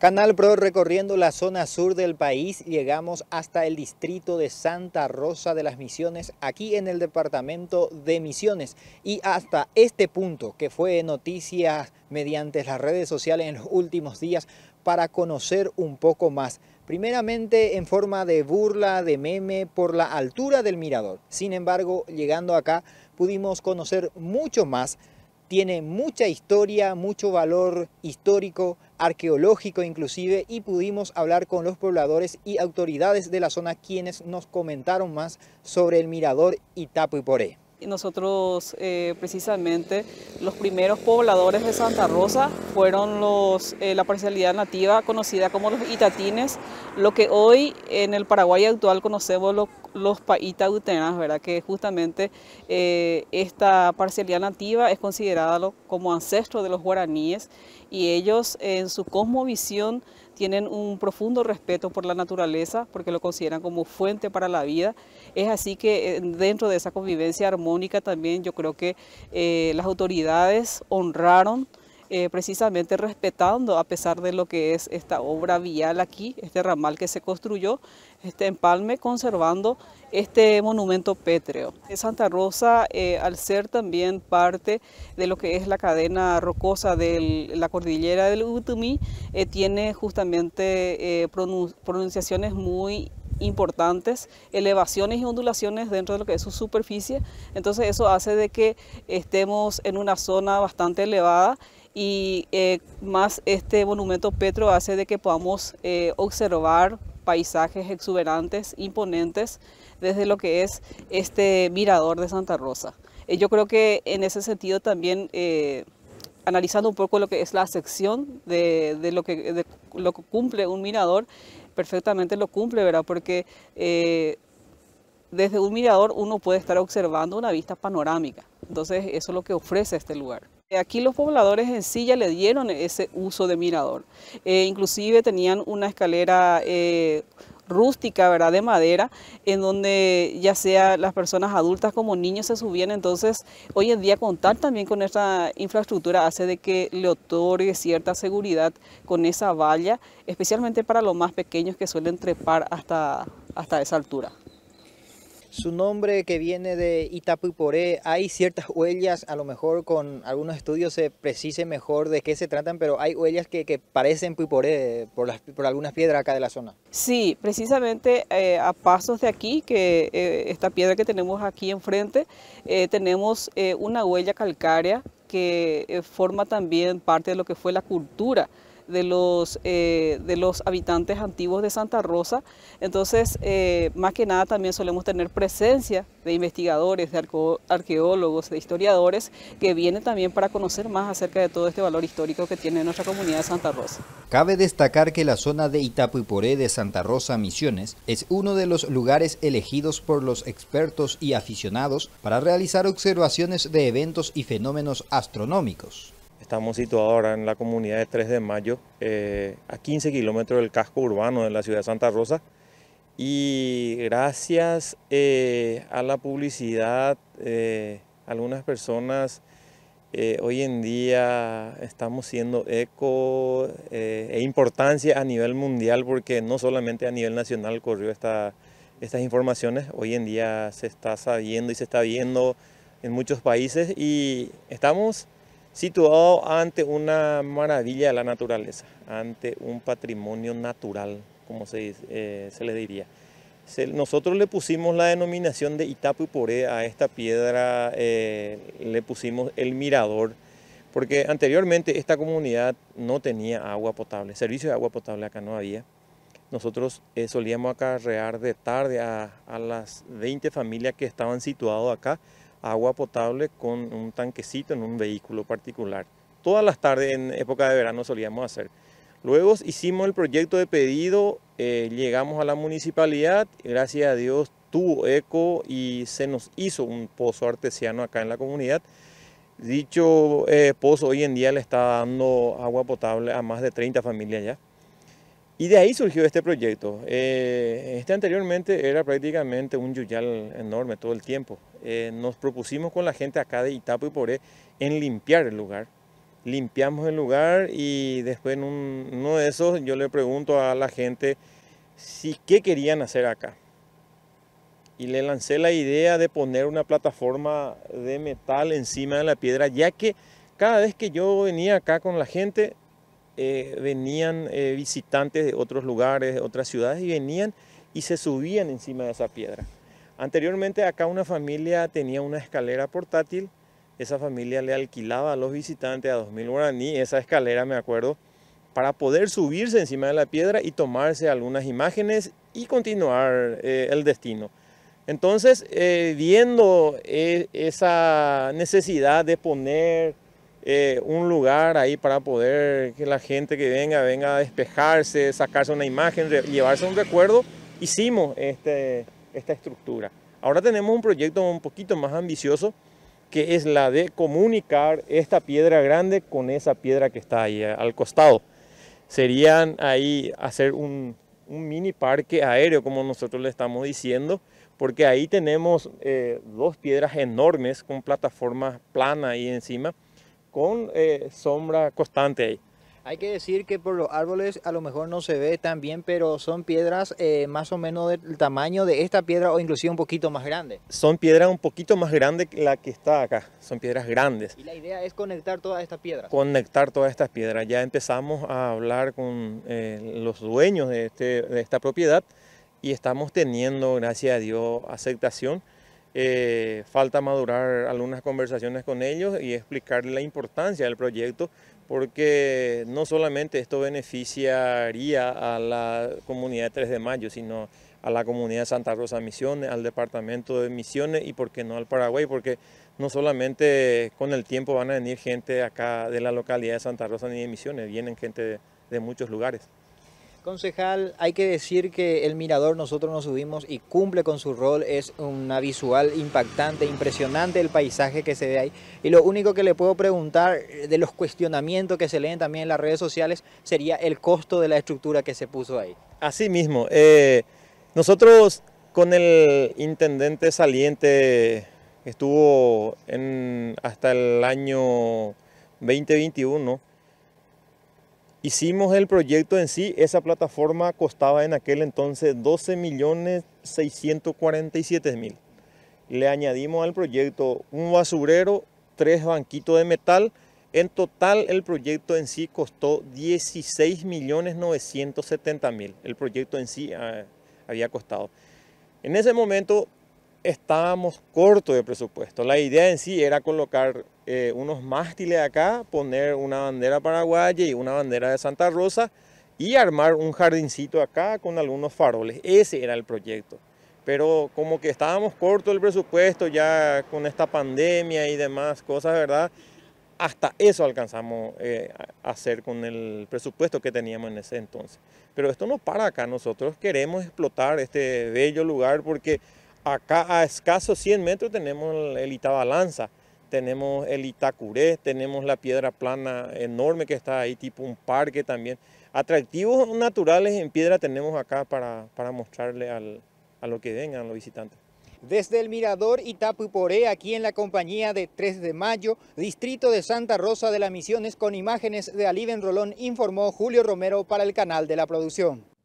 Canal Pro recorriendo la zona sur del país, llegamos hasta el distrito de Santa Rosa de las Misiones, aquí en el departamento de Misiones. Y hasta este punto, que fue noticia mediante las redes sociales en los últimos días, para conocer un poco más. Primeramente en forma de burla, de meme, por la altura del mirador. Sin embargo, llegando acá pudimos conocer mucho más. Tiene mucha historia, mucho valor histórico, arqueológico inclusive, y pudimos hablar con los pobladores y autoridades de la zona quienes nos comentaron más sobre el mirador Itapuiporé nosotros eh, precisamente los primeros pobladores de Santa Rosa fueron los, eh, la parcialidad nativa conocida como los itatines, lo que hoy en el Paraguay actual conocemos los paitautenas, ¿verdad? que justamente eh, esta parcialidad nativa es considerada como ancestro de los guaraníes y ellos en su cosmovisión tienen un profundo respeto por la naturaleza porque lo consideran como fuente para la vida. Es así que eh, dentro de esa convivencia armónica también yo creo que eh, las autoridades honraron eh, precisamente respetando, a pesar de lo que es esta obra vial aquí, este ramal que se construyó, este empalme, conservando este monumento pétreo. Santa Rosa, eh, al ser también parte de lo que es la cadena rocosa de la cordillera del Utumí, eh, tiene justamente pronunciaciones muy importantes elevaciones y ondulaciones dentro de lo que es su superficie. Entonces eso hace de que estemos en una zona bastante elevada y eh, más este monumento Petro hace de que podamos eh, observar paisajes exuberantes, imponentes, desde lo que es este mirador de Santa Rosa. Eh, yo creo que en ese sentido también, analizando un poco lo que es la sección de, lo, que, de lo que cumple un mirador, perfectamente lo cumple, ¿verdad? Porque desde un mirador uno puede estar observando una vista panorámica. Entonces, eso es lo que ofrece este lugar. Eh, aquí los pobladores en sí ya le dieron ese uso de mirador. Eh, inclusive tenían una escalera eh, rústica, ¿verdad?, de madera, en donde ya sea las personas adultas como niños se subían. Entonces, hoy en día contar también con esta infraestructura hace de que le otorgue cierta seguridad con esa valla, especialmente para los más pequeños que suelen trepar hasta, hasta esa altura. Su nombre que viene de Itapuiporé, hay ciertas huellas, a lo mejor con algunos estudios se precise mejor de qué se tratan, pero hay huellas que, parecen puiporé eh, por, algunas piedras acá de la zona. Sí, precisamente eh, a pasos de aquí, que eh, esta piedra que tenemos aquí enfrente, tenemos una huella calcárea que forma también parte de lo que fue la cultura de los, eh, de los habitantes antiguos de Santa Rosa. Entonces, eh, más que nada también solemos tener presencia de investigadores, de arqueólogos, de historiadores, que vienen también para conocer más acerca de todo este valor histórico que tiene nuestra comunidad de Santa Rosa. Cabe destacar que la zona de Itapuiporé de Santa Rosa Misiones es uno de los lugares elegidos por los expertos y aficionados para realizar observaciones de eventos y fenómenos astronómicos. Estamos situados ahora en la comunidad de 3 de Mayo, eh, a 15 kilómetros del casco urbano de la ciudad de Santa Rosa. Y gracias eh, a la publicidad, eh, algunas personas hoy en día estamos siendo eco e importancia a nivel mundial, porque no solamente a nivel nacional corrió esta, estas informaciones, hoy en día se está sabiendo y se está viendo en muchos países y estamos situado ante una maravilla de la naturaleza, ante un patrimonio natural, como se, eh, le diría. nosotros le pusimos la denominación de Itapu a esta piedra, eh, le pusimos el mirador, porque anteriormente esta comunidad no tenía agua potable, servicio de agua potable acá no había. Nosotros eh, solíamos acarrear de tarde a, a las 20 familias que estaban situadas acá, agua potable con un tanquecito en un vehículo particular. Todas las tardes en época de verano solíamos hacer. Luego hicimos el proyecto de pedido, eh, llegamos a la municipalidad, gracias a Dios tuvo eco y se nos hizo un pozo artesiano acá en la comunidad. Dicho eh, pozo hoy en día le está dando agua potable a más de 30 familias ya. Y de ahí surgió este proyecto. Eh, este anteriormente era prácticamente un yuyal enorme todo el tiempo. Eh, nos propusimos con la gente acá de Itapo y Poré en limpiar el lugar. Limpiamos el lugar y después en uno de esos yo le pregunto a la gente si qué querían hacer acá. Y le lancé la idea de poner una plataforma de metal encima de la piedra, ya que cada vez que yo venía acá con la gente eh, venían eh, visitantes de otros lugares, de otras ciudades, y venían y se subían encima de esa piedra. Anteriormente acá una familia tenía una escalera portátil, esa familia le alquilaba a los visitantes a 2.000 guaraní esa escalera, me acuerdo, para poder subirse encima de la piedra y tomarse algunas imágenes y continuar eh, el destino. Entonces, viendo esa necesidad de poner eh, un lugar ahí para poder que la gente que venga, venga a despejarse, sacarse una imagen, llevarse un recuerdo, hicimos este, esta estructura. Ahora tenemos un proyecto un poquito más ambicioso, que es la de comunicar esta piedra grande con esa piedra que está ahí eh, al costado. Serían ahí hacer un, mini parque aéreo, como nosotros le estamos diciendo, porque ahí tenemos eh, dos piedras enormes con plataforma plana ahí encima, con eh, sombra constante ahí. Hay que decir que por los árboles a lo mejor no se ve tan bien, pero son piedras eh, más o menos del tamaño de esta piedra o inclusive un poquito más grande. Son piedras un poquito más grandes que la que está acá, son piedras grandes. Y la idea es conectar todas estas piedras. Conectar todas estas piedras. Ya empezamos a hablar con eh, los dueños de, este, de esta propiedad y estamos teniendo, gracias a Dios, aceptación. Eh, falta madurar algunas conversaciones con ellos y explicarles la importancia del proyecto, porque no solamente esto beneficiaría a la comunidad de 3 de mayo, sino a la comunidad de Santa Rosa Misiones, al departamento de Misiones y por qué no al Paraguay, porque no solamente con el tiempo van a venir gente acá de la localidad de Santa Rosa ni de Misiones, vienen gente de muchos lugares. Concejal, hay que decir que el mirador nosotros nos subimos y cumple con su rol, es una visual impactante, impresionante el paisaje que se ve ahí. Y lo único que le puedo preguntar eh, de los cuestionamientos que se leen también en las redes sociales sería el costo de la estructura que se puso ahí. Así mismo, eh, nosotros con el intendente saliente estuvo hasta el año 2021, Hicimos el proyecto en sí, esa plataforma costaba en aquel entonces 12 millones 647 mil. Le añadimos al proyecto un basurero, tres banquitos de metal. En total el proyecto en sí costó 16 millones 970 mil. El proyecto en sí ah, había costado. En ese momento estábamos cortos de presupuesto. La idea en sí era colocar eh, unos mástiles acá, poner una bandera paraguaya y una bandera de Santa Rosa y armar un jardincito acá con algunos faroles. Ese era el proyecto. Pero como que estábamos corto el presupuesto ya con esta pandemia y demás cosas, ¿verdad? Hasta eso alcanzamos eh, a hacer con el presupuesto que teníamos en ese entonces. Pero esto no para acá, nosotros queremos explotar este bello lugar porque acá a escasos 100 metros tenemos el Itabalanza tenemos el Itacuré, tenemos la piedra plana enorme que está ahí, tipo un parque también. Atractivos naturales en piedra tenemos acá para, mostrarle a lo que vengan los visitantes. Desde el mirador Itapuporé, aquí en la compañía de 3 de Mayo, distrito de Santa Rosa de las Misiones, con imágenes de Aliven Rolón, informó Julio Romero para el canal de la producción.